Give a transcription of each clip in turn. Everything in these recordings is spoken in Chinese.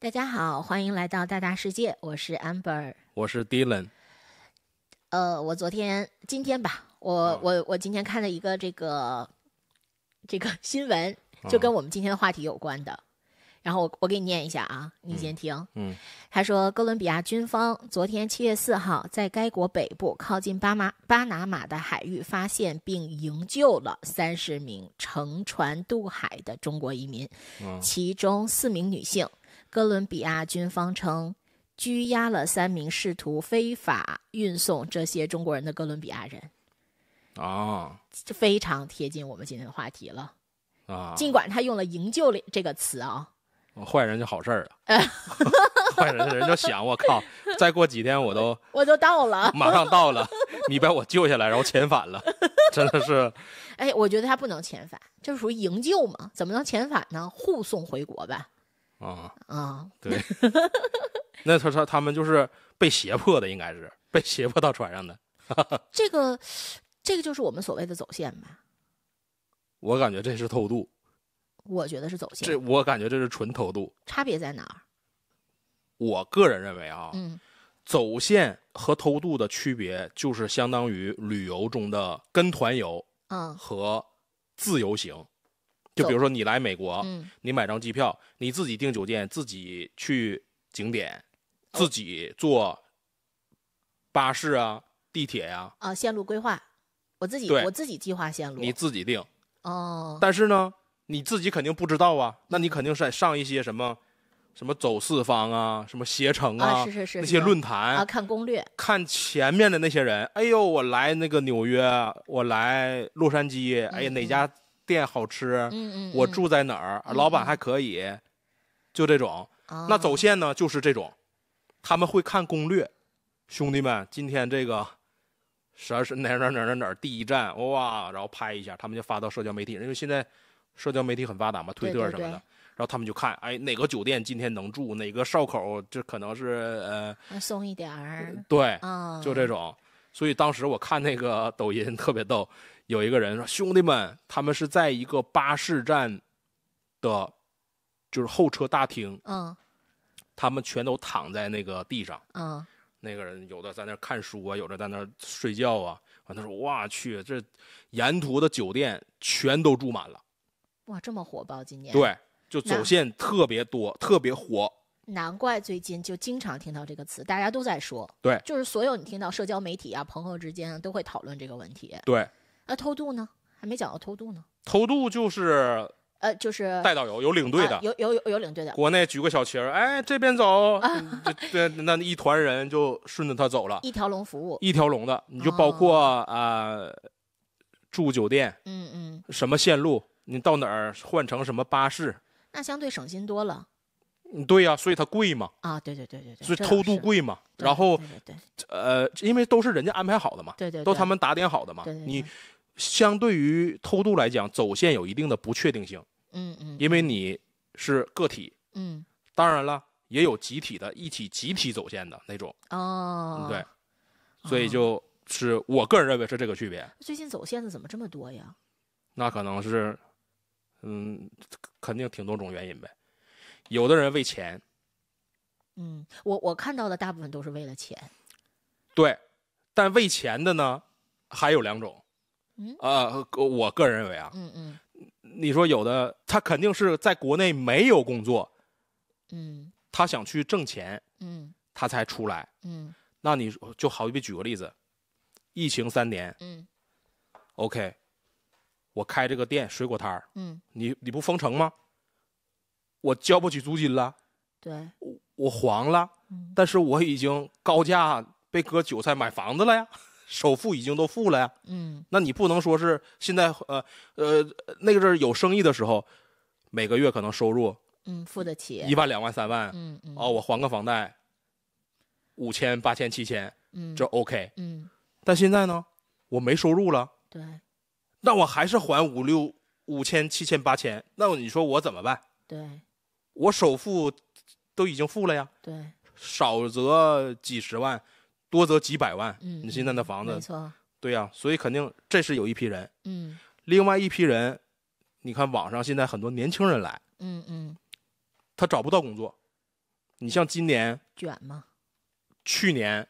大家好，欢迎来到大大世界。我是 Amber，我是 Dylan。呃，我昨天、今天吧，我、我、我今天看了一个这个这个 新闻，就跟我们今天的话题有关的。然后我我给你念一下啊，你先听。嗯，他说，哥伦比亚军方昨天七月四号在该国北部靠近巴马巴拿马的海域发现并营救了三十名乘船渡海的中国移民，其中四名女性。哥伦比亚军方称，拘押了三名试图非法运送这些中国人的哥伦比亚人。啊，非常贴近我们今天的话题了。啊，尽管他用了“营救”这个词啊，坏人就好事儿了。坏人的人就想，我靠，再过几天我都 我都到了，马上到了，你把我救下来，然后遣返了，真的是。哎，我觉得他不能遣返，这属于营救嘛？怎么能遣返呢？护送回国呗。啊啊，对，那他他他们就是被胁迫的，应该是被胁迫到船上的。这个，这个就是我们所谓的走线吧？我感觉这是偷渡。我觉得是走线。这我感觉这是纯偷渡。差别在哪儿？我个人认为啊，嗯，走线和偷渡的区别就是相当于旅游中的跟团游嗯，和自由行。就比如说你来美国，你买张机票，你自己订酒店，自己去景点，自己坐巴士啊、地铁呀啊线路规划，我自己我自己计划线路，你自己定哦。但是呢，你自己肯定不知道啊，那你肯定是在上一些什么什么走四方啊，什么携程啊，是是是那些论坛啊，看攻略，看前面的那些人，哎呦，我来那个纽约，我来洛杉矶，哎呀哪家。店好吃，我住在哪儿，老板还可以，就这种。那走线呢，就是这种，他们会看攻略。兄弟们，今天这个啥是哪哪哪哪哪第一站哇，然后拍一下，他们就发到社交媒体，因为现在社交媒体很发达嘛，推特什么的。然后他们就看，哎，哪个酒店今天能住，哪个哨口，这可能是呃，松一点儿。对，就这种。所以当时我看那个抖音特别逗。有一个人说：“兄弟们，他们是在一个巴士站的，就是候车大厅。嗯，他们全都躺在那个地上。嗯，那个人有的在那看书啊，有的在那睡觉啊。完，他说：‘哇，去这沿途的酒店全都住满了。’哇，这么火爆，今年对，就走线特别多，特别火。难怪最近就经常听到这个词，大家都在说。对，就是所有你听到社交媒体啊，朋友之间都会讨论这个问题。对。”啊，偷渡呢，还没讲到偷渡呢。偷渡就是，呃，就是带导游有领队的，有有有有领队的。国内举个小旗儿，哎，这边走，对，那一团人就顺着他走了。一条龙服务，一条龙的，你就包括啊，住酒店，嗯嗯，什么线路，你到哪儿换成什么巴士，那相对省心多了。对呀，所以它贵嘛。啊，对对对对，对，所以偷渡贵嘛。然后，对对对，呃，因为都是人家安排好的嘛，对对，都他们打点好的嘛，你。相对于偷渡来讲，走线有一定的不确定性。嗯嗯，因为你是个体。嗯，当然了，也有集体的一体集体走线的那种。哦，对，所以就是我个人认为是这个区别。最近走线的怎么这么多呀？那可能是，嗯，肯定挺多种原因呗。有的人为钱。嗯，我我看到的大部分都是为了钱。对，但为钱的呢，还有两种。呃，我个人认为啊，嗯嗯，你说有的他肯定是在国内没有工作，嗯，他想去挣钱，嗯，他才出来，嗯，那你就好比举个例子，疫情三年，嗯，OK，我开这个店水果摊儿，嗯，你你不封城吗？我交不起租金了，对，我我黄了，嗯，但是我已经高价被割韭菜买房子了呀。首付已经都付了呀，嗯，那你不能说是现在呃呃那个阵有生意的时候，每个月可能收入，嗯，付得起一万两万三万，嗯嗯，哦我还个房贷，五千八千七千，嗯，就 OK，嗯，但现在呢，我没收入了，对，那我还是还五六五千七千八千，那你说我怎么办？对，我首付都已经付了呀，对，少则几十万。多则几百万，嗯，你现在那房子，没错，对呀，所以肯定这是有一批人，嗯，另外一批人，你看网上现在很多年轻人来，嗯嗯，他找不到工作，你像今年卷吗？去年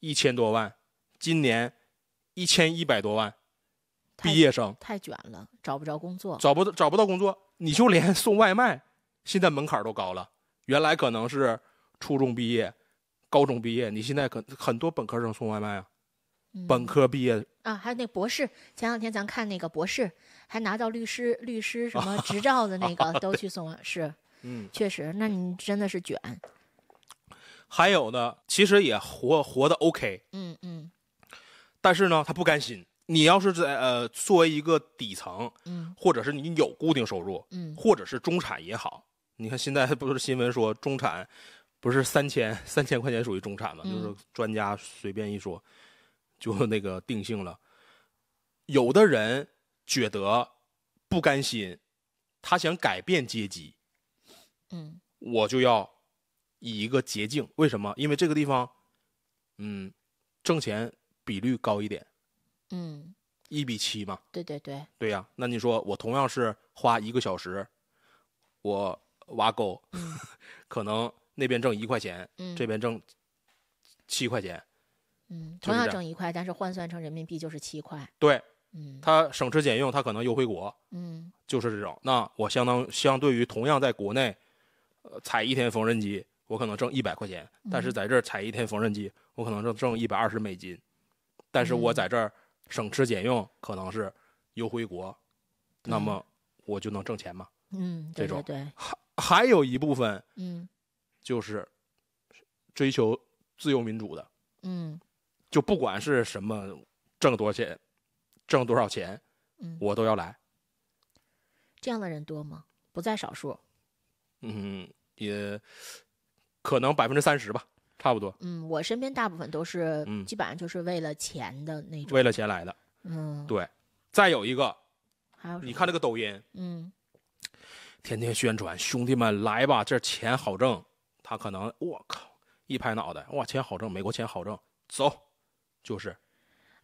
一千多万，今年一千一百多万，毕业生太卷了，找不着工作，找不找不到工作，你就连送外卖现在门槛都高了，原来可能是初中毕业。高中毕业，你现在可很多本科生送外卖啊，本科毕业啊，还有那博士，前两天咱看那个博士还拿到律师律师什么 执照的那个都去送了，是，嗯，确实，那你真的是卷。还有呢，其实也活活的 OK，嗯嗯，但是呢，他不甘心。你要是在呃作为一个底层，嗯，或者是你有固定收入，嗯，或者是中产也好，你看现在不是新闻说中产。不是三千三千块钱属于中产嘛？就是专家随便一说，就那个定性了。有的人觉得不甘心，他想改变阶级。嗯，我就要以一个捷径，为什么？因为这个地方，嗯，挣钱比率高一点。嗯，一比七嘛。对对对。对呀，那你说我同样是花一个小时，我挖沟，可能。那边挣一块钱，嗯，这边挣七块钱，嗯，同样挣一块，但是换算成人民币就是七块，对，嗯，他省吃俭用，他可能优回国，嗯，就是这种。那我相当相对于同样在国内，呃，踩一天缝纫机，我可能挣一百块钱，但是在这儿踩一天缝纫机，我可能挣挣一百二十美金，但是我在这儿省吃俭用，可能是优回国，那么我就能挣钱吗？嗯，这种对，还还有一部分，嗯。就是追求自由民主的，嗯，就不管是什么，挣多少钱，挣多少钱，嗯，我都要来。这样的人多吗？不在少数。嗯，也可能百分之三十吧，差不多。嗯，我身边大部分都是，嗯，基本上就是为了钱的那种。为了钱来的，嗯，对。再有一个，还有你看那个抖音，嗯，天天宣传，兄弟们来吧，这钱好挣。他可能，我靠！一拍脑袋，哇，钱好挣，美国钱好挣，走，就是。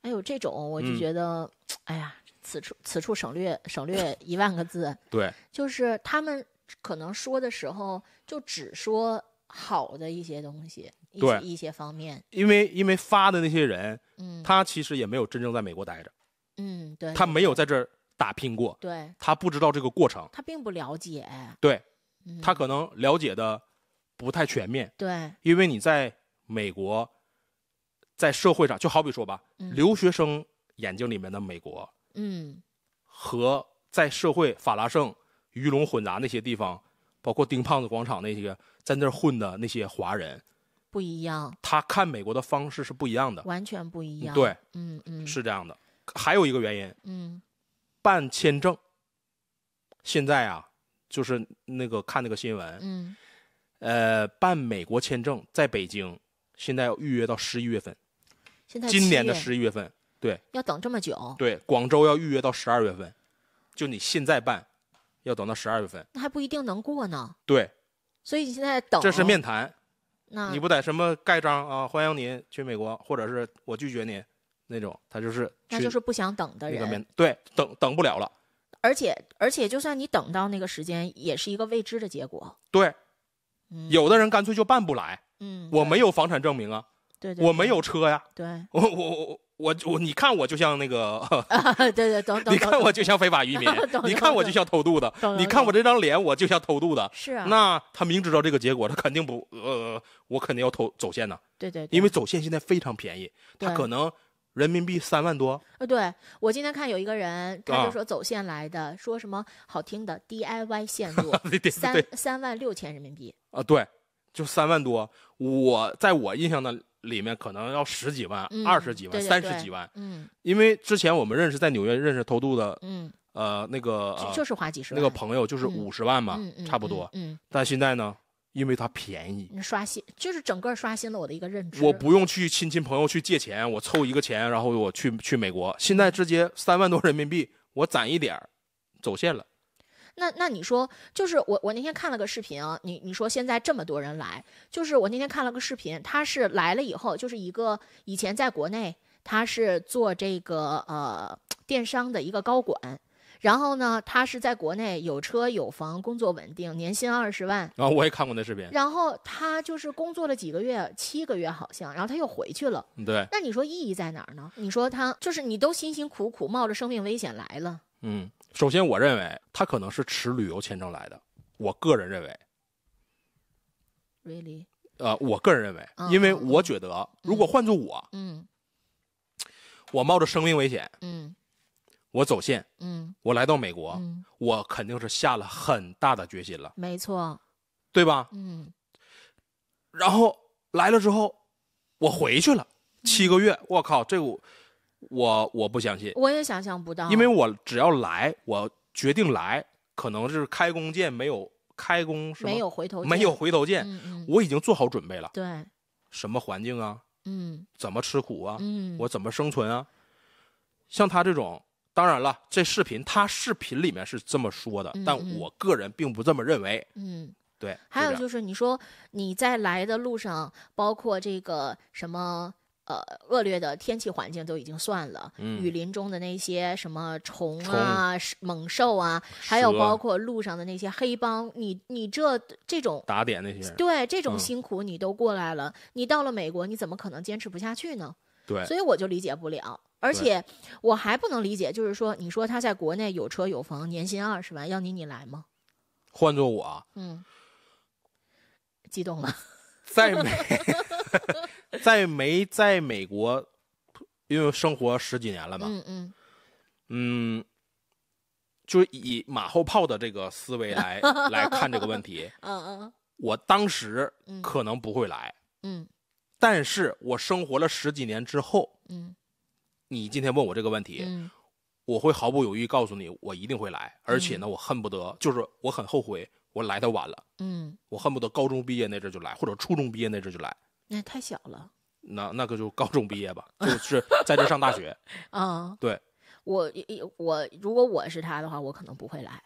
哎呦，这种我就觉得，哎呀，此处此处省略省略一万个字。对，就是他们可能说的时候，就只说好的一些东西，一些一些方面，因为因为发的那些人，嗯，他其实也没有真正在美国待着，嗯，对，他没有在这儿打拼过，对，他不知道这个过程，他并不了解，对，他可能了解的。不太全面，对，因为你在美国，在社会上，就好比说吧，留学生眼睛里面的美国，嗯，和在社会法拉盛鱼龙混杂那些地方，包括丁胖子广场那些在那混的那些华人不一样，他看美国的方式是不一样的，完全不一样，对，嗯嗯，是这样的，还有一个原因，嗯，办签证，现在啊，就是那个看那个新闻，嗯。呃，办美国签证在北京，现在要预约到十一月份，现在今年的十一月份，对，要等这么久。对，广州要预约到十二月份，就你现在办，要等到十二月份，那还不一定能过呢。对，所以你现在等，这是面谈，那你不得什么盖章啊？欢迎您去美国，或者是我拒绝您那种，他就是那就是不想等的人，面对等等不了了。而且而且，就算你等到那个时间，也是一个未知的结果。对。有的人干脆就办不来。嗯，我没有房产证明啊。对，我没有车呀。对，我我我我我，你看我就像那个，对对对，你看我就像非法移民，你看我就像偷渡的，你看我这张脸，我就像偷渡的。是啊。那他明知道这个结果，他肯定不，呃，我肯定要偷走线呢。对对。因为走线现在非常便宜，他可能人民币三万多。呃，对我今天看有一个人，他就说走线来的，说什么好听的 DIY 线路，三三万六千人民币。啊对，就三万多。我在我印象的里面，可能要十几万、二十几万、三十几万。嗯，因为之前我们认识，在纽约认识偷渡的，嗯，呃，那个就是花几十，那个朋友就是五十万嘛，差不多。嗯，但现在呢，因为它便宜，刷新就是整个刷新了我的一个认知。我不用去亲戚朋友去借钱，我凑一个钱，然后我去去美国。现在直接三万多人民币，我攒一点儿，走线了。那那你说，就是我我那天看了个视频啊，你你说现在这么多人来，就是我那天看了个视频，他是来了以后，就是一个以前在国内他是做这个呃电商的一个高管，然后呢，他是在国内有车有房，工作稳定，年薪二十万啊，我也看过那视频。然后他就是工作了几个月，七个月好像，然后他又回去了。对。那你说意义在哪儿呢？你说他就是你都辛辛苦苦冒着生命危险来了，嗯。首先，我认为他可能是持旅游签证来的。我个人认为，really，呃，我个人认为，因为我觉得，如果换做我，嗯，我冒着生命危险，嗯，我走线，嗯，我来到美国，嗯，我肯定是下了很大的决心了，没错，对吧？嗯，然后来了之后，我回去了七个月，我靠，这五。我我不相信，我也想象不到，因为我只要来，我决定来，可能是开工箭没有开工，没有回头，没有回头箭，我已经做好准备了。对，什么环境啊？嗯，怎么吃苦啊？嗯，我怎么生存啊？像他这种，当然了，这视频他视频里面是这么说的，但我个人并不这么认为。嗯，对。还有就是，你说你在来的路上，包括这个什么？呃，恶劣的天气环境都已经算了，雨林中的那些什么虫啊、猛兽啊，还有包括路上的那些黑帮，你你这这种打点那些，对这种辛苦你都过来了，你到了美国你怎么可能坚持不下去呢？对，所以我就理解不了，而且我还不能理解，就是说你说他在国内有车有房，年薪二十万，要你你来吗？换做我，嗯，激动了，再美。在没在美国，因为生活十几年了嘛，嗯嗯，嗯，就是以马后炮的这个思维来 来看这个问题，嗯嗯，我当时可能不会来，嗯，但是我生活了十几年之后，嗯，你今天问我这个问题，嗯，我会毫不犹豫告诉你，我一定会来，而且呢，我恨不得就是我很后悔我来的晚了，嗯，我恨不得高中毕业那阵就来，或者初中毕业那阵就来。那太小了，那那个就高中毕业吧，就是 在这上大学啊。对，我我如果我是他的话，我可能不会来。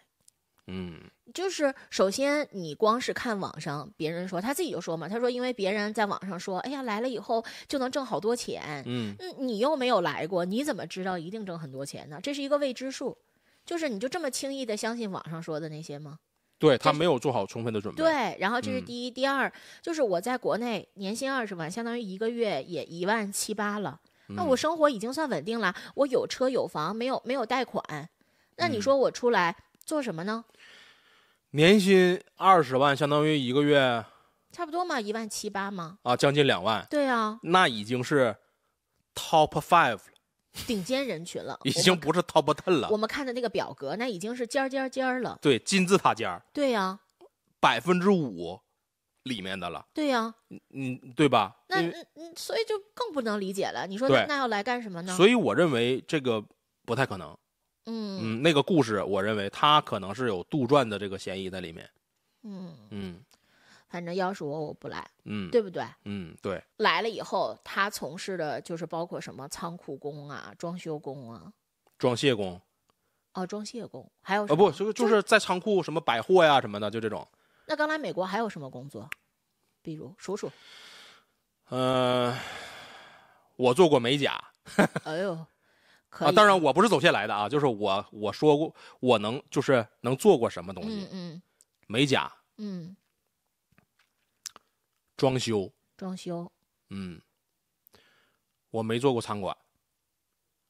嗯，就是首先你光是看网上别人说，他自己就说嘛，他说因为别人在网上说，哎呀来了以后就能挣好多钱。嗯，嗯，你又没有来过，你怎么知道一定挣很多钱呢？这是一个未知数，就是你就这么轻易的相信网上说的那些吗？对他没有做好充分的准备。对，然后这是第一、第二，就是我在国内年薪二十万，相当于一个月也一万七八了。那我生活已经算稳定了，我有车有房，没有没有贷款。那你说我出来做什么呢？年薪二十万，相当于一个月差不多嘛，一万七八嘛？啊，将近两万。对啊，那已经是 top five。顶尖人群了，已经不是 top ten 了。我们看的那个表格，那已经是尖尖尖了。对，金字塔尖。对呀，百分之五里面的了。对呀，嗯，对吧？那嗯嗯，所以就更不能理解了。你说那要来干什么呢？所以我认为这个不太可能。嗯嗯，那个故事，我认为他可能是有杜撰的这个嫌疑在里面。嗯嗯。反正要是我，我不来，嗯，对不对？嗯，对。来了以后，他从事的就是包括什么仓库工啊、装修工啊、装卸工，哦，装卸工，还有啊，不，就是就是在仓库什么百货呀什么的，就这种。那刚来美国还有什么工作？比如数数。嗯，我做过美甲。哎呦，可当然，我不是走线来的啊，就是我我说过，我能就是能做过什么东西？嗯嗯。美甲。嗯。装修，装修，嗯，我没做过餐馆。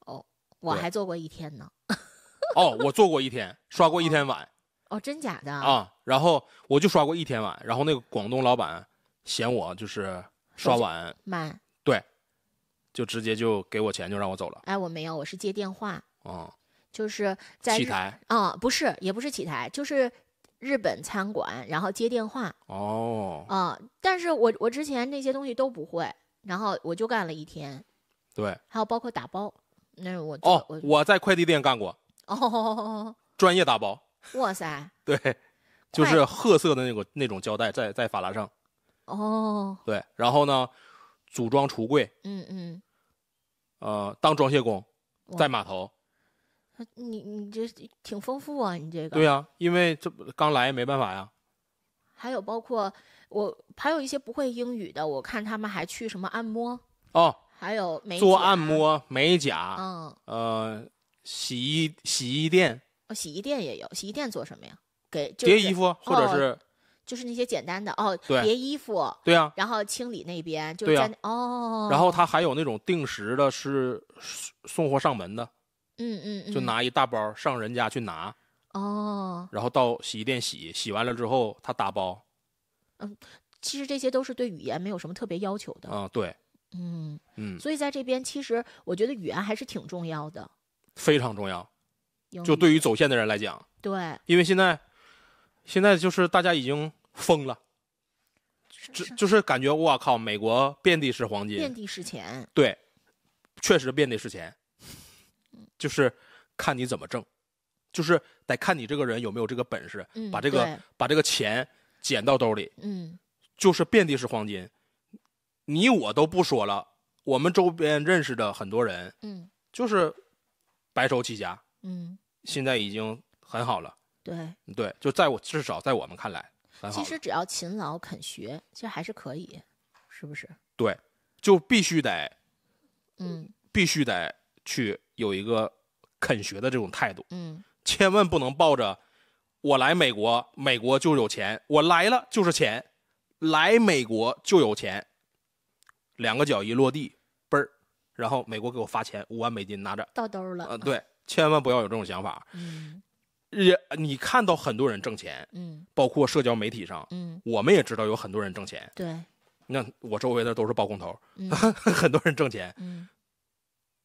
哦，我还做过一天呢。哦，我做过一天，刷过一天碗。哦，真假的啊？然后我就刷过一天碗，然后那个广东老板嫌我就是刷碗慢，对，就直接就给我钱，就让我走了。哎，我没有，我是接电话哦。就是在起台啊，不是，也不是起台，就是。日本餐馆，然后接电话哦啊！但是我我之前那些东西都不会，然后我就干了一天，对，还有包括打包，那我哦，我在快递店干过哦，专业打包，哇塞，对，就是褐色的那个那种胶带在在法拉上哦，对，然后呢，组装橱柜，嗯嗯，呃，当装卸工在码头。你你这挺丰富啊，你这个对呀，因为这刚来没办法呀。还有包括我还有一些不会英语的，我看他们还去什么按摩哦，还有做按摩美甲，嗯呃洗衣洗衣店，哦，洗衣店也有，洗衣店做什么呀？给叠衣服或者是就是那些简单的哦，叠衣服，对呀，然后清理那边，在、呀哦，然后他还有那种定时的是送货上门的。嗯嗯，就拿一大包上人家去拿，哦，然后到洗衣店洗，洗完了之后他打包。嗯，其实这些都是对语言没有什么特别要求的。啊，对。嗯嗯，所以在这边其实我觉得语言还是挺重要的，非常重要。就对于走线的人来讲，对，因为现在现在就是大家已经疯了，就就是感觉我靠，美国遍地是黄金，遍地是钱，对，确实遍地是钱。就是看你怎么挣，就是得看你这个人有没有这个本事，把这个把这个钱捡到兜里。嗯，就是遍地是黄金，你我都不说了，我们周边认识的很多人，嗯，就是白手起家，嗯，现在已经很好了。对对，就在我至少在我们看来，其实只要勤劳肯学，其实还是可以，是不是？对，就必须得，嗯，必须得去。有一个肯学的这种态度，嗯，千万不能抱着我来美国，美国就有钱，我来了就是钱，来美国就有钱，两个脚一落地，嘣儿，然后美国给我发钱，五万美金拿着到兜了，啊，对，千万不要有这种想法，嗯，你看到很多人挣钱，嗯，包括社交媒体上，嗯，我们也知道有很多人挣钱，对，那我周围的都是包工头，嗯，很多人挣钱，嗯，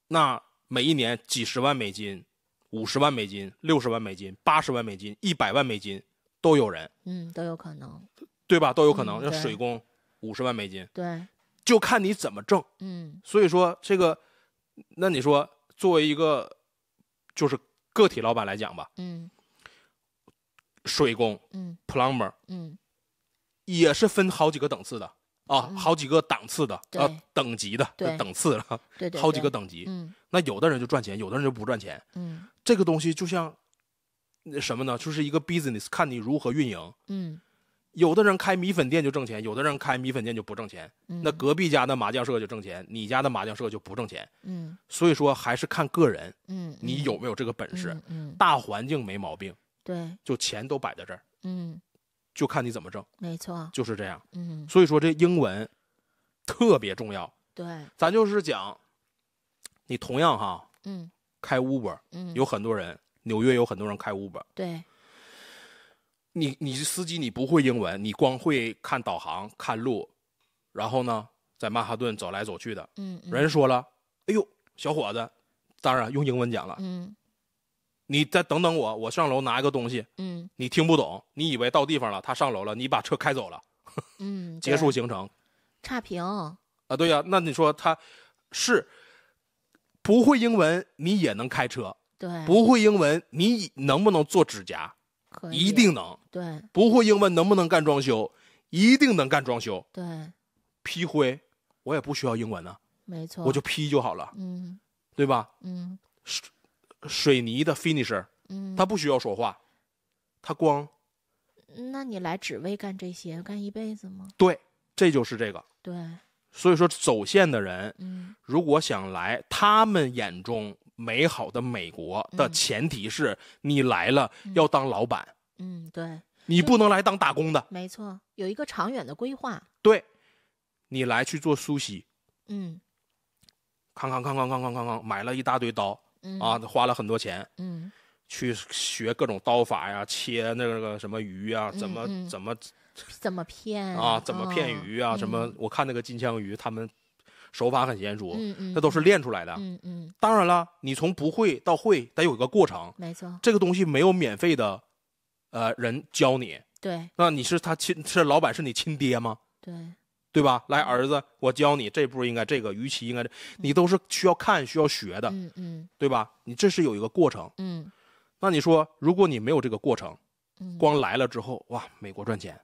那。每一年几十万美金，五十万美金，六十万美金，八十万美金，一百万美金都有人，嗯，都有可能，对吧？都有可能，要水工五十万美金，对，就看你怎么挣，嗯。所以说这个，那你说作为一个就是个体老板来讲吧，嗯，水工，嗯，plumber，嗯，也是分好几个等次的。啊，好几个档次的，啊，等级的，等次了，对，好几个等级。嗯，那有的人就赚钱，有的人就不赚钱。嗯，这个东西就像什么呢？就是一个 business，看你如何运营。嗯，有的人开米粉店就挣钱，有的人开米粉店就不挣钱。嗯，那隔壁家的麻将社就挣钱，你家的麻将社就不挣钱。嗯，所以说还是看个人。嗯，你有没有这个本事？嗯，大环境没毛病。对，就钱都摆在这儿。嗯。就看你怎么挣，没错，就是这样。嗯，所以说这英文特别重要。对，咱就是讲，你同样哈，嗯，开 Uber，嗯，有很多人，纽约有很多人开 Uber。对，你你是司机，你不会英文，你光会看导航、看路，然后呢，在曼哈顿走来走去的。嗯，人家说了，哎呦，小伙子，当然用英文讲了，嗯。你再等等我，我上楼拿一个东西。嗯，你听不懂，你以为到地方了，他上楼了，你把车开走了。嗯，结束行程，差评。啊，对呀，那你说他，是，不会英文你也能开车。对。不会英文你能不能做指甲？可以。一定能。对。不会英文能不能干装修？一定能干装修。对。批灰，我也不需要英文呢。没错。我就批就好了。嗯。对吧？嗯。是。水泥的 finisher，嗯，他不需要说话，他光。那你来只为干这些，干一辈子吗？对，这就是这个。对，所以说走线的人，嗯，如果想来他们眼中美好的美国的前提是，你来了要当老板。嗯，对。你不能来当打工的。没错，有一个长远的规划。对，你来去做苏西，嗯，康康康康康康康，买了一大堆刀。啊，花了很多钱，嗯，去学各种刀法呀，切那个什么鱼啊，怎么怎么怎么骗啊，怎么骗鱼啊？什么？我看那个金枪鱼，他们手法很娴熟，嗯嗯，那都是练出来的，嗯嗯。当然了，你从不会到会，得有一个过程，没错。这个东西没有免费的，呃，人教你，对。那你是他亲，是老板是你亲爹吗？对。对吧？来，儿子，我教你这步应该这个与其应该这，你都是需要看需要学的，嗯嗯，对吧？你这是有一个过程，嗯。那你说，如果你没有这个过程，光来了之后，哇，美国赚钱，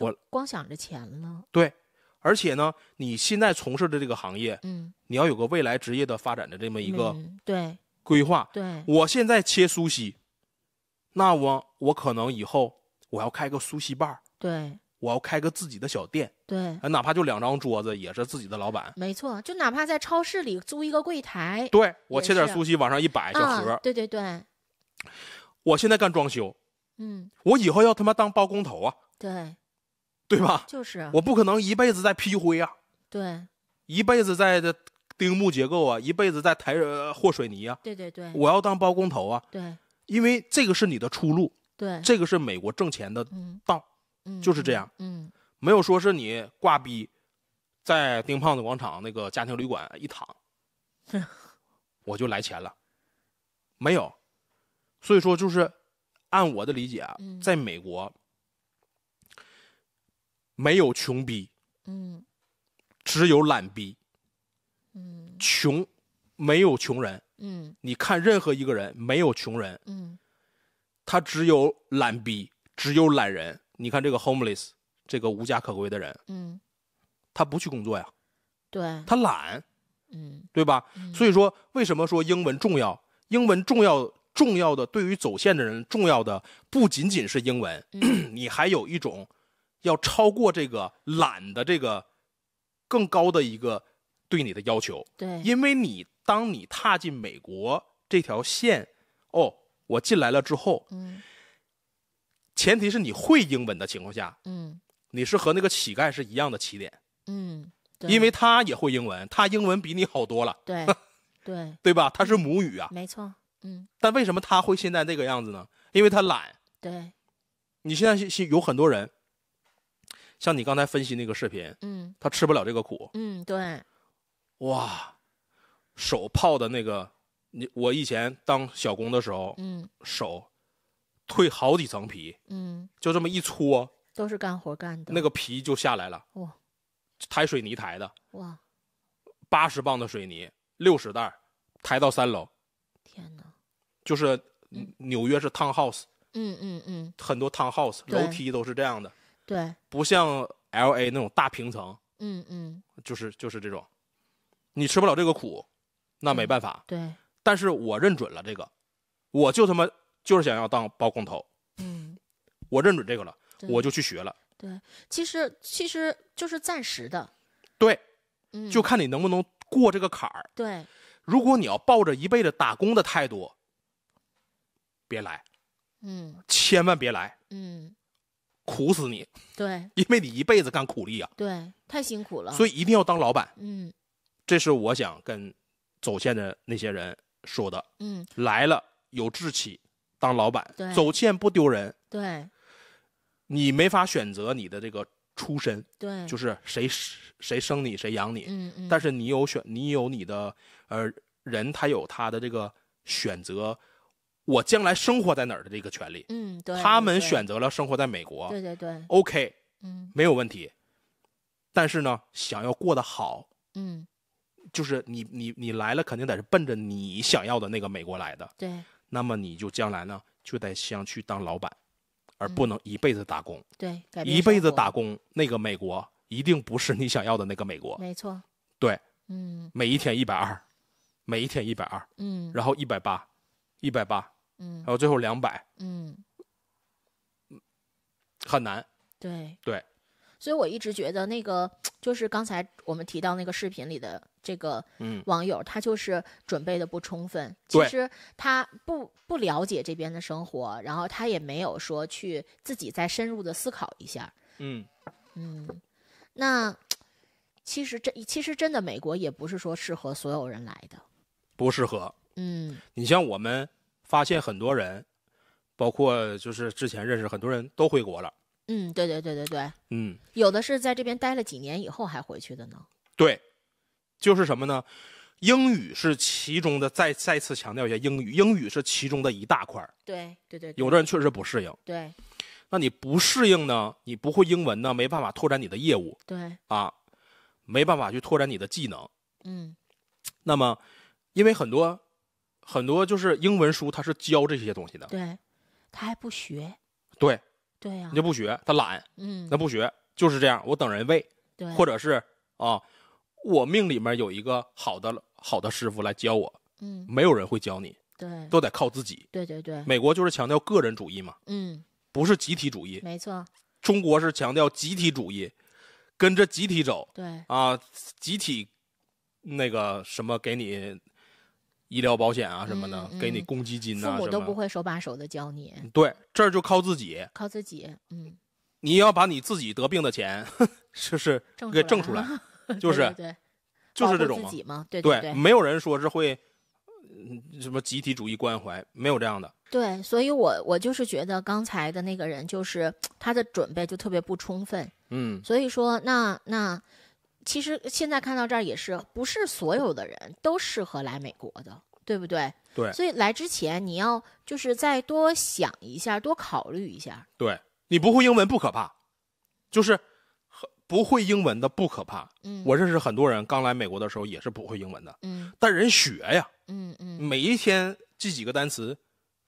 我光想着钱了。对，而且呢，你现在从事的这个行业，嗯，你要有个未来职业的发展的这么一个对规划。对，我现在切苏西，那我我可能以后我要开个苏西班儿。对。我要开个自己的小店，对，哪怕就两张桌子，也是自己的老板。没错，就哪怕在超市里租一个柜台。对，我切点苏西，往上一摆，小盒。对对对，我现在干装修，嗯，我以后要他妈当包工头啊，对，对吧？就是，我不可能一辈子在批灰啊，对，一辈子在这钉木结构啊，一辈子在抬呃和水泥啊，对对对，我要当包工头啊，对，因为这个是你的出路，对，这个是美国挣钱的道。就是这样。嗯，没有说是你挂逼，在丁胖子广场那个家庭旅馆一躺，我就来钱了，没有。所以说，就是按我的理解啊，在美国没有穷逼，嗯，只有懒逼，嗯，穷没有穷人，嗯，你看任何一个人没有穷人，嗯，他只有懒逼，只有懒人。你看这个 homeless，这个无家可归的人，嗯，他不去工作呀，对，他懒，嗯，对吧？所以说，为什么说英文重要？英文重要，重要的对于走线的人，重要的不仅仅是英文，你还有一种要超过这个懒的这个更高的一个对你的要求，对，因为你当你踏进美国这条线，哦，我进来了之后，嗯。前提是你会英文的情况下，嗯，你是和那个乞丐是一样的起点，嗯，因为他也会英文，他英文比你好多了，对，对，对吧？他是母语啊，没错，嗯。但为什么他会现在这个样子呢？因为他懒，对。你现在是是有很多人，像你刚才分析那个视频，嗯，他吃不了这个苦，嗯，对。哇，手泡的那个，你我以前当小工的时候，嗯，手。退好几层皮，嗯，就这么一搓，都是干活干的，那个皮就下来了。哇，抬水泥抬的，哇，八十磅的水泥，六十袋，抬到三楼。天哪，就是纽约是 town house，嗯嗯嗯，很多 town house 楼梯都是这样的，对，不像 LA 那种大平层，嗯嗯，就是就是这种，你吃不了这个苦，那没办法。对，但是我认准了这个，我就他妈。就是想要当包工头，嗯，我认准这个了，我就去学了。对，其实其实就是暂时的，对，就看你能不能过这个坎儿。对，如果你要抱着一辈子打工的态度，别来，嗯，千万别来，嗯，苦死你。对，因为你一辈子干苦力啊，对，太辛苦了，所以一定要当老板。嗯，这是我想跟走线的那些人说的。嗯，来了有志气。当老板，走欠不丢人。对，你没法选择你的这个出身。对，就是谁谁生你谁养你。嗯嗯。但是你有选，你有你的呃，人他有他的这个选择，我将来生活在哪儿的这个权利。嗯，对。他们选择了生活在美国。对对对。OK。嗯。没有问题。但是呢，想要过得好，嗯，就是你你你来了，肯定得是奔着你想要的那个美国来的。对。那么你就将来呢，就得想去当老板，而不能一辈子打工。对，一辈子打工，那个美国一定不是你想要的那个美国。没错。对。嗯。每一天一百二，每一天一百二。嗯。然后一百八，一百八。嗯。然后最后两百。嗯，很难。对。对。所以我一直觉得那个，就是刚才我们提到那个视频里的。这个网友他就是准备的不充分，其实他不不了解这边的生活，然后他也没有说去自己再深入的思考一下，嗯嗯，那 其实这其实真的美国也不是说适合所有人来的，不适合，嗯，你像我们发现很多人，包括就是之前认识很多人都回国了，嗯，对对对对对，嗯，有的是在这边待了几年以后还回去的呢，对。就是什么呢？英语是其中的，再再次强调一下，英语英语是其中的一大块。对对对，有的人确实不适应。对，那你不适应呢？你不会英文呢？没办法拓展你的业务。对啊，没办法去拓展你的技能。嗯，那么，因为很多，很多就是英文书，它是教这些东西的。对，他还不学。对，对呀，就不学，他懒。嗯，那不学就是这样，我等人喂。对，或者是啊。我命里面有一个好的好的师傅来教我，嗯，没有人会教你，对，都得靠自己，对对对。美国就是强调个人主义嘛，嗯，不是集体主义，没错。中国是强调集体主义，跟着集体走，对，啊，集体那个什么给你医疗保险啊什么的，给你公积金啊，父母都不会手把手的教你，对，这就靠自己，靠自己，嗯。你要把你自己得病的钱，就是给挣出来？就是，对就是这种吗？对对，没有人说是会，什么集体主义关怀，没有这样的。对，所以我我就是觉得刚才的那个人就是他的准备就特别不充分。嗯，所以说，那那其实现在看到这儿也是，不是所有的人都适合来美国的，对不对？对。所以来之前你要就是再多想一下，多考虑一下。对，你不会英文不可怕，就是。不会英文的不可怕，嗯，我认识很多人，刚来美国的时候也是不会英文的，嗯，但人学呀，嗯嗯，每一天记几个单词，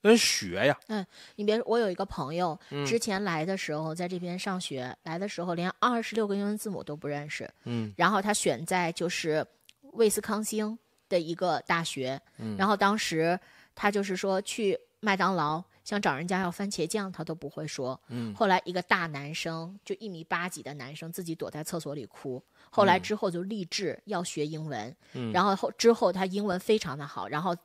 人学呀，嗯，你别，我有一个朋友，之前来的时候在这边上学，来的时候连二十六个英文字母都不认识，嗯，然后他选在就是，威斯康星的一个大学，嗯，然后当时他就是说去麦当劳。想找人家要番茄酱，他都不会说。嗯，后来一个大男生，就一米八几的男生，自己躲在厕所里哭。后来之后就立志要学英文。嗯，然后后之后他英文非常的好，然后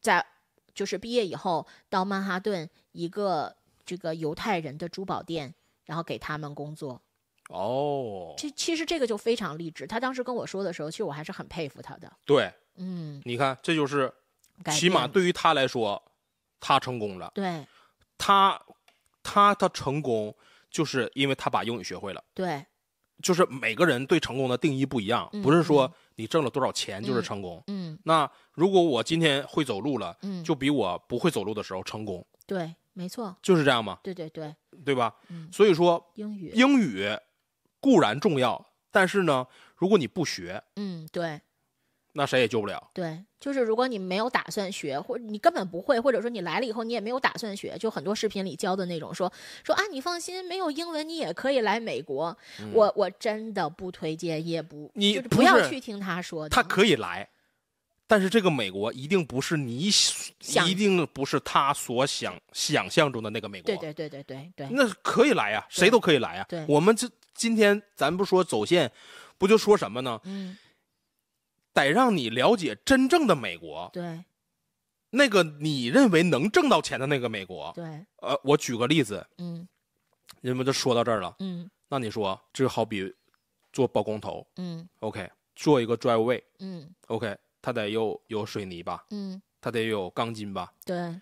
在就是毕业以后到曼哈顿一个这个犹太人的珠宝店，然后给他们工作。哦，其其实这个就非常励志。他当时跟我说的时候，其实我还是很佩服他的。对，嗯，你看，这就是起码对于他来说。他成功了，对，他，他他成功，就是因为他把英语学会了，对，就是每个人对成功的定义不一样，不是说你挣了多少钱就是成功，嗯，那如果我今天会走路了，嗯，就比我不会走路的时候成功，对，没错，就是这样嘛，对对对，对吧？嗯，所以说英语英语固然重要，但是呢，如果你不学，嗯，对。那谁也救不了。对，就是如果你没有打算学，或你根本不会，或者说你来了以后你也没有打算学，就很多视频里教的那种，说说啊，你放心，没有英文你也可以来美国。我我真的不推荐，也不你不要去听他说。他可以来，但是这个美国一定不是你想，一定不是他所想想象中的那个美国。对对对对对对。那可以来呀，谁都可以来呀。对，我们这今天咱不说走线，不就说什么呢？嗯。得让你了解真正的美国，对，那个你认为能挣到钱的那个美国，对，呃，我举个例子，嗯，人们就说到这儿了，嗯，那你说就好比做包工头，嗯，OK，做一个 drive 位，嗯，OK，他得有有水泥吧，嗯，他得有钢筋吧，对，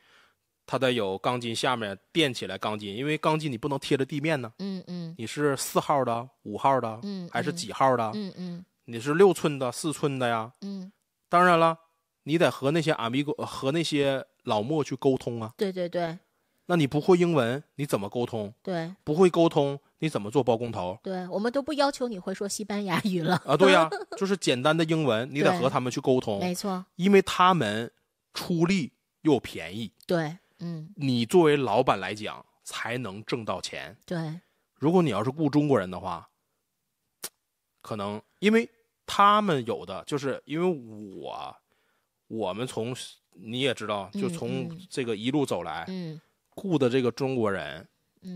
他得有钢筋下面垫起来钢筋，因为钢筋你不能贴着地面呢，嗯嗯，你是四号的、五号的，嗯，还是几号的？嗯嗯。你是六寸的、四寸的呀？嗯，当然了，你得和那些阿米哥、和那些老莫去沟通啊。对对对，那你不会英文，你怎么沟通？对，不会沟通，你怎么做包工头？对我们都不要求你会说西班牙语了啊？对呀，就是简单的英文，你得和他们去沟通。没错，因为他们出力又便宜。对，嗯，你作为老板来讲才能挣到钱。对，如果你要是雇中国人的话。可能因为他们有的，就是因为我，我们从你也知道，就从这个一路走来，雇的这个中国人，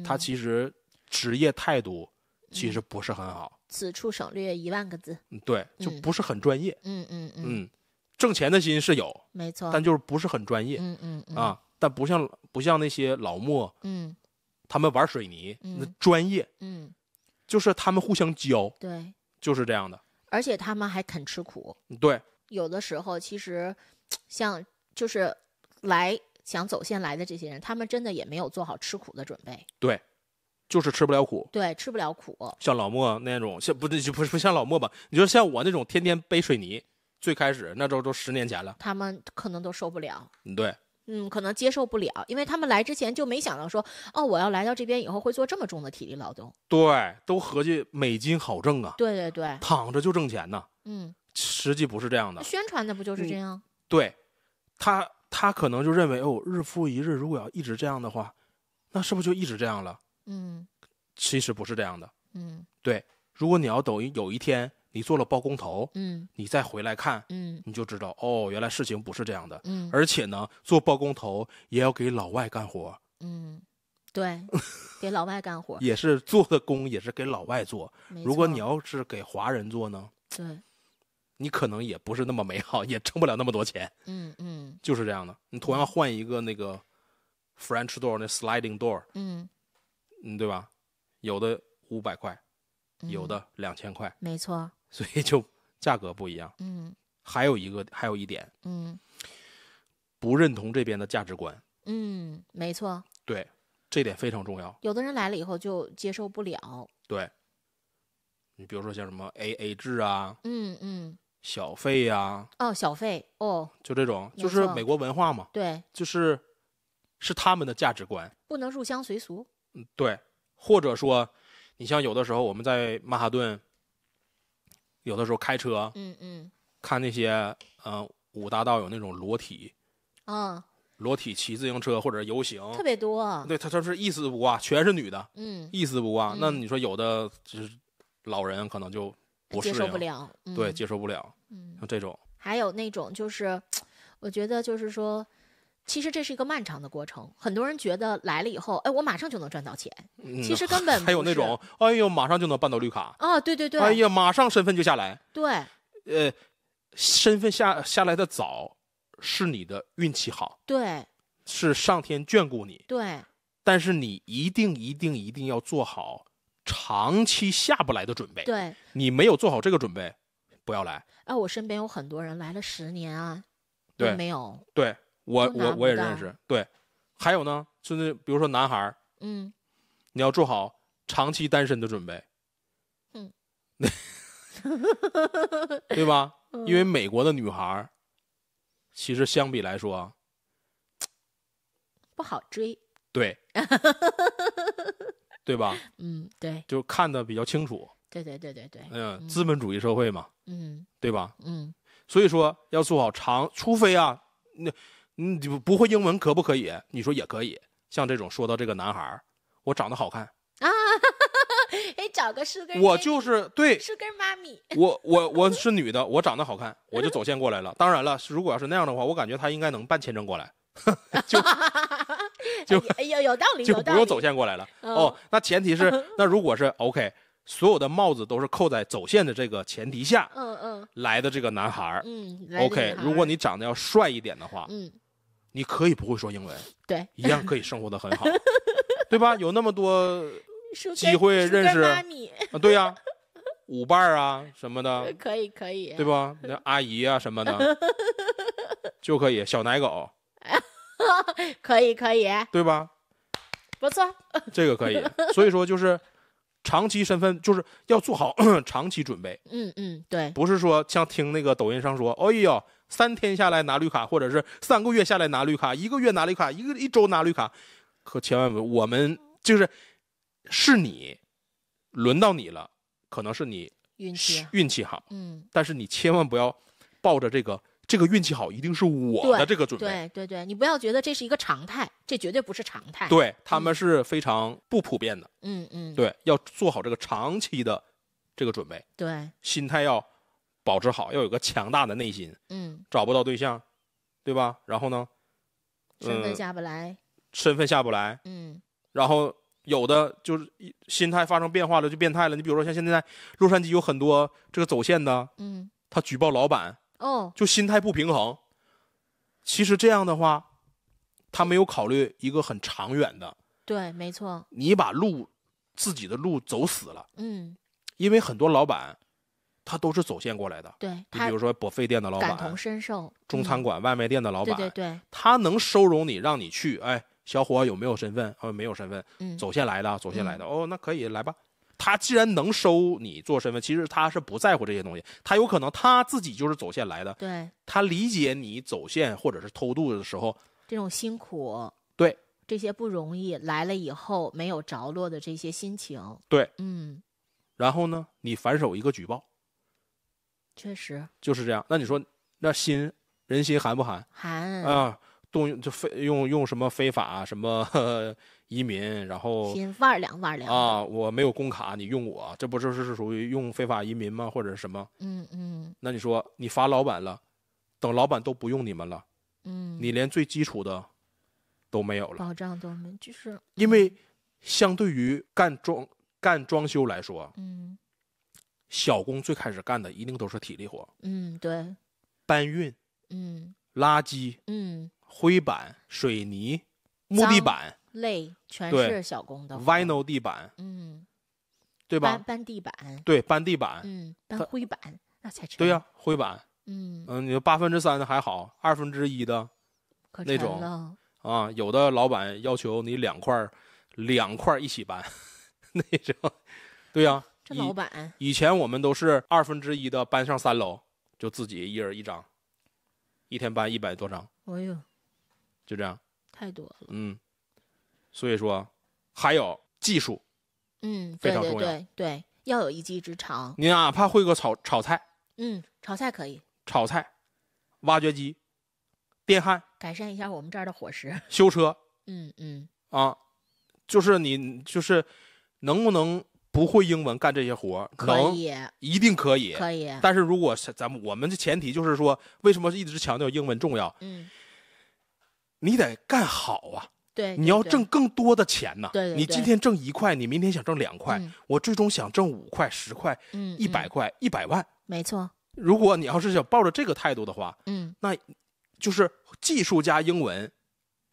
他其实职业态度其实不是很好。此处省略一万个字。对，就不是很专业。嗯嗯嗯。挣钱的心是有，没错，但就是不是很专业。嗯嗯。啊，但不像不像那些老莫，嗯，他们玩水泥，那专业，嗯，就是他们互相教。对。就是这样的，而且他们还肯吃苦。对，有的时候其实，像就是来想走线来的这些人，他们真的也没有做好吃苦的准备。对，就是吃不了苦。对，吃不了苦。像老莫那种，像不对，就不是不像老莫吧？你就像我那种，天天背水泥，最开始那时候都十年前了，他们可能都受不了。嗯，对。嗯，可能接受不了，因为他们来之前就没想到说，哦，我要来到这边以后会做这么重的体力劳动。对，都合计美金好挣啊。对对对，躺着就挣钱呢。嗯，实际不是这样的。宣传的不就是这样？对，他他可能就认为，哦，日复一日，如果要一直这样的话，那是不是就一直这样了？嗯，其实不是这样的。嗯，对，如果你要抖音，有一天。你做了包工头，嗯，你再回来看，嗯，你就知道哦，原来事情不是这样的，嗯，而且呢，做包工头也要给老外干活，嗯，对，给老外干活 也是做的工，也是给老外做。如果你要是给华人做呢，对，你可能也不是那么美好，也挣不了那么多钱，嗯嗯，就是这样的。你同样换一个那个 French door，那 sliding door，嗯嗯，对吧？有的五百块，有的两千块，没错。所以就价格不一样。嗯，还有一个，还有一点，嗯，不认同这边的价值观。嗯，没错。对，这点非常重要。有的人来了以后就接受不了。对，你比如说像什么 A A 制啊，嗯嗯，小费呀，哦，小费，哦，就这种，就是美国文化嘛。对，就是是他们的价值观，不能入乡随俗。嗯，对，或者说你像有的时候我们在曼哈顿。有的时候开车，嗯嗯，看那些，嗯，五大道有那种裸体，啊，裸体骑自行车或者游行，特别多。对他，他是一丝不挂，全是女的，嗯，一丝不挂。那你说有的就是老人可能就，接受不了，对，接受不了，嗯，这种。还有那种就是，我觉得就是说。其实这是一个漫长的过程，很多人觉得来了以后，哎，我马上就能赚到钱，其实根本 还有那种，哎呦，马上就能办到绿卡啊，对对对，哎呀，马上身份就下来，对，呃，身份下下来的早是你的运气好，对，是上天眷顾你，对，但是你一定一定一定要做好长期下不来的准备，对，你没有做好这个准备，不要来。哎，我身边有很多人来了十年啊，对，没有，对。我我我也认识，对，还有呢，就是比如说男孩嗯，你要做好长期单身的准备，嗯，对，吧？因为美国的女孩其实相比来说不好追，对，对吧？嗯，对，就看的比较清楚，对对对对对，嗯，资本主义社会嘛，嗯，对吧？嗯，所以说要做好长，除非啊那。你不不会英文可不可以？你说也可以。像这种说到这个男孩儿，我长得好看啊！哎，找个是根，我就是对是根妈咪。我我我是女的，我长得好看，我就走线过来了。当然了，如果要是那样的话，我感觉他应该能办签证过来，就 就有有道理，就不用走线过来了。哦，那前提是，那如果是 OK，所有的帽子都是扣在走线的这个前提下，嗯嗯，来的这个男孩儿，嗯，OK，如果你长得要帅一点的话，嗯。你可以不会说英文，对，一样可以生活的很好，对吧？有那么多机会认识啊，对呀，舞伴啊什么的，可以可以，对吧？那阿姨啊什么的 就可以，小奶狗，可以可以，对吧？不错，这个可以，所以说就是。长期身份就是要做好 长期准备。嗯嗯，对，不是说像听那个抖音上说，哎呦，三天下来拿绿卡，或者是三个月下来拿绿卡，一个月拿绿卡，一个一周拿绿卡，可千万不，我们就是，是你，轮到你了，可能是你运气运气好，嗯，但是你千万不要抱着这个。这个运气好，一定是我的这个准备。对对对，你不要觉得这是一个常态，这绝对不是常态。对他们是非常不普遍的。嗯嗯。对，要做好这个长期的这个准备。对，心态要保持好，要有个强大的内心。嗯。找不到对象，对吧？然后呢？身份下不来。身份下不来。嗯。然后有的就是心态发生变化了，就变态了。你比如说，像现在洛杉矶有很多这个走线的，嗯，他举报老板。哦，就心态不平衡。其实这样的话，他没有考虑一个很长远的。对，没错。你把路，自己的路走死了。嗯。因为很多老板，他都是走线过来的。对。你比如说，博费店的老板。感同身受。中餐馆、外卖店的老板。对对对。他能收容你，让你去。哎，小伙有没有身份？哦，没有身份。嗯。走线来的，走线来的。哦，那可以来吧。他既然能收你做身份，其实他是不在乎这些东西。他有可能他自己就是走线来的，对。他理解你走线或者是偷渡的时候，这种辛苦，对，这些不容易来了以后没有着落的这些心情，对，嗯。然后呢，你反手一个举报，确实就是这样。那你说，那心人心寒不寒？寒啊，动用就非用用什么非法什么。移民，然后万两万两啊！我没有工卡，你用我，这不是是属于用非法移民吗？或者什么？嗯嗯。那你说你罚老板了，等老板都不用你们了，嗯，你连最基础的都没有了，保障都没，就是因为相对于干装干装修来说，嗯，小工最开始干的一定都是体力活，嗯，对，搬运，嗯，垃圾，嗯，灰板、水泥、木地板。累，全是小工的。Vinyl 地板，嗯，对吧？搬搬地板，对，搬地板，嗯，搬灰板，那才真。对呀，灰板，嗯嗯，你八分之三的还好，二分之一的，那种啊，有的老板要求你两块，两块一起搬，那种，对呀。这老板。以前我们都是二分之一的搬上三楼，就自己一人一张，一天搬一百多张。哎呦，就这样。太多了。嗯。所以说，还有技术，嗯，非常重要，对，要有一技之长。您啊，怕会个炒炒菜？嗯，炒菜可以。炒菜，挖掘机，电焊，改善一下我们这儿的伙食。修车。嗯嗯。啊，就是你就是，能不能不会英文干这些活？可以，一定可以。可以。但是如果是咱们我们的前提就是说，为什么一直强调英文重要？嗯，你得干好啊。对，你要挣更多的钱呐！对，你今天挣一块，你明天想挣两块，我最终想挣五块、十块、一百块、一百万，没错。如果你要是想抱着这个态度的话，嗯，那就是技术加英文，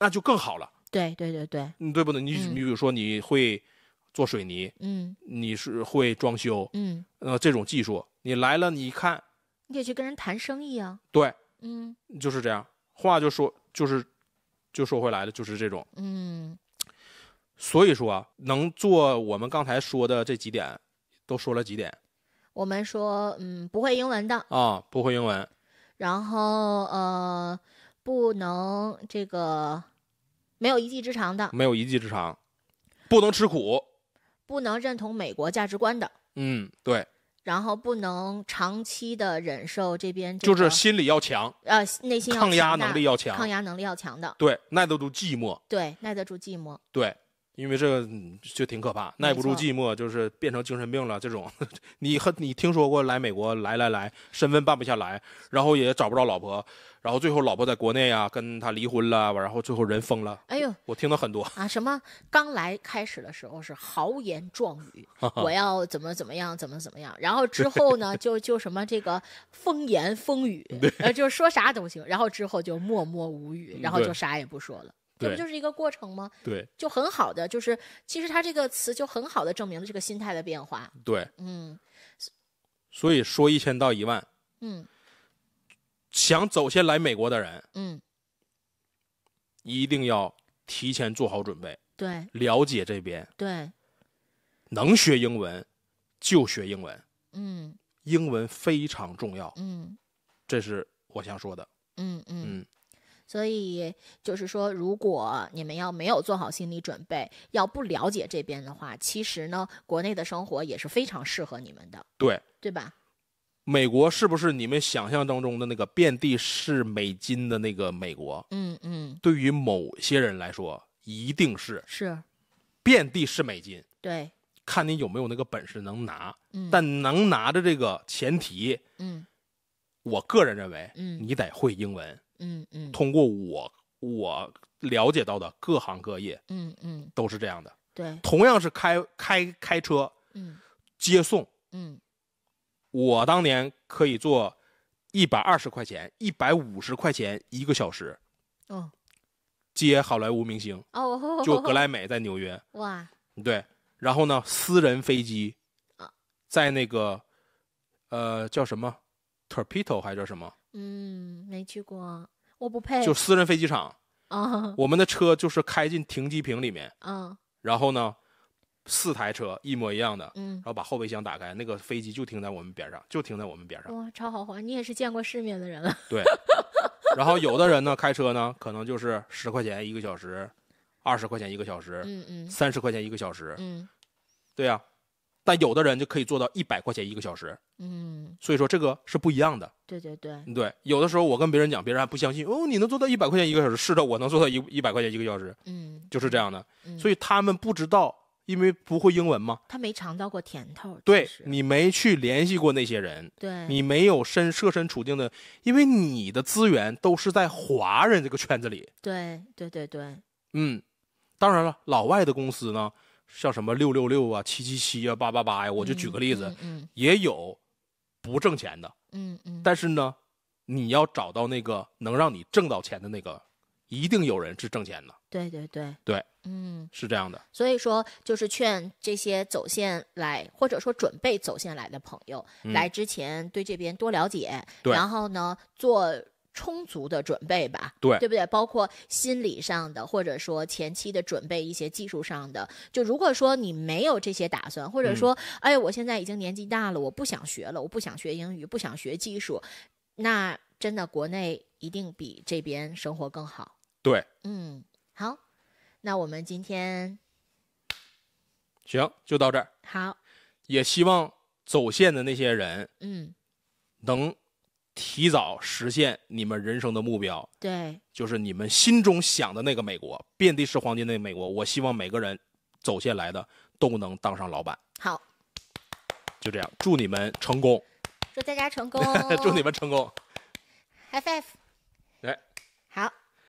那就更好了。对对对对，对不？你你比如说你会做水泥，嗯，你是会装修，嗯，呃，这种技术，你来了，你一看，你得去跟人谈生意啊。对，嗯，就是这样，话就说就是。就说回来了，就是这种。嗯，所以说能做我们刚才说的这几点，都说了几点。我们说，嗯，不会英文的啊，不会英文。然后呃，不能这个没有一技之长的，没有一技之长，不能吃苦，不能认同美国价值观的。嗯，对。然后不能长期的忍受这边，就是心理要强，呃，内心抗压能力要强，抗压能力要强的，对，耐得住寂寞，对，耐得住寂寞，对。因为这个就挺可怕，耐不住寂寞，就是变成精神病了。这种，你和你听说过来美国，来来来，身份办不下来，然后也找不着老婆，然后最后老婆在国内啊跟他离婚了，然后最后人疯了。哎呦，我听到很多啊，什么刚来开始的时候是豪言壮语，我要怎么怎么样，怎么怎么样，然后之后呢就就什么这个风言风语，呃，就说啥都行，然后之后就默默无语，然后就啥也不说了。这不就是一个过程吗？对，就很好的，就是其实他这个词就很好的证明了这个心态的变化。对，嗯，所以说一千到一万，嗯，想走先来美国的人，嗯，一定要提前做好准备，对，了解这边，对，能学英文就学英文，嗯，英文非常重要，嗯，这是我想说的，嗯嗯嗯。所以就是说，如果你们要没有做好心理准备，要不了解这边的话，其实呢，国内的生活也是非常适合你们的。对，对吧？美国是不是你们想象当中的那个遍地是美金的那个美国？嗯嗯。对于某些人来说，一定是是，遍地是美金。对，看你有没有那个本事能拿。嗯。但能拿的这个前提。嗯。我个人认为，嗯，你得会英文，嗯嗯。通过我我了解到的各行各业，嗯嗯，都是这样的。对，同样是开开开车，嗯，接送，嗯。我当年可以做一百二十块钱、一百五十块钱一个小时，哦，接好莱坞明星，哦，就格莱美在纽约，哇，对。然后呢，私人飞机，在那个呃叫什么？Capital 还叫什么？嗯，没去过，我不配。就私人飞机场啊，我们的车就是开进停机坪里面。嗯，然后呢，四台车一模一样的，嗯，然后把后备箱打开，那个飞机就停在我们边上，就停在我们边上。哇，超豪华！你也是见过世面的人了。对。然后有的人呢，开车呢，可能就是十块钱一个小时，二十块钱一个小时，嗯嗯，三十块钱一个小时，嗯，对呀。但有的人就可以做到一百块钱一个小时，嗯，所以说这个是不一样的。对对对对，有的时候我跟别人讲，别人还不相信。哦，你能做到一百块钱一个小时？是的，我能做到一一百块钱一个小时。嗯，就是这样的。所以他们不知道，因为不会英文嘛，他没尝到过甜头。对，你没去联系过那些人，对你没有身设身处地的，因为你的资源都是在华人这个圈子里。对对对对，嗯，当然了，老外的公司呢。像什么六六六啊、七七七啊、八八八呀，我就举个例子，嗯，也有不挣钱的，嗯嗯，但是呢，你要找到那个能让你挣到钱的那个，一定有人是挣钱的，对对对对，嗯，是这样的，所以说就是劝这些走线来，或者说准备走线来的朋友，来之前对这边多了解，然后呢做。充足的准备吧，对，对不对？包括心理上的，或者说前期的准备，一些技术上的。就如果说你没有这些打算，或者说，哎，我现在已经年纪大了，我不想学了，我不想学英语，不想学技术，那真的国内一定比这边生活更好。对，嗯，好，那我们今天行，就到这儿。好，也希望走线的那些人，嗯，能。提早实现你们人生的目标，对，就是你们心中想的那个美国，遍地是黄金的那个美国。我希望每个人走下来的都能当上老板。好，就这样，祝你们成功，祝大家成 功，祝你们成功 f f 哎，好。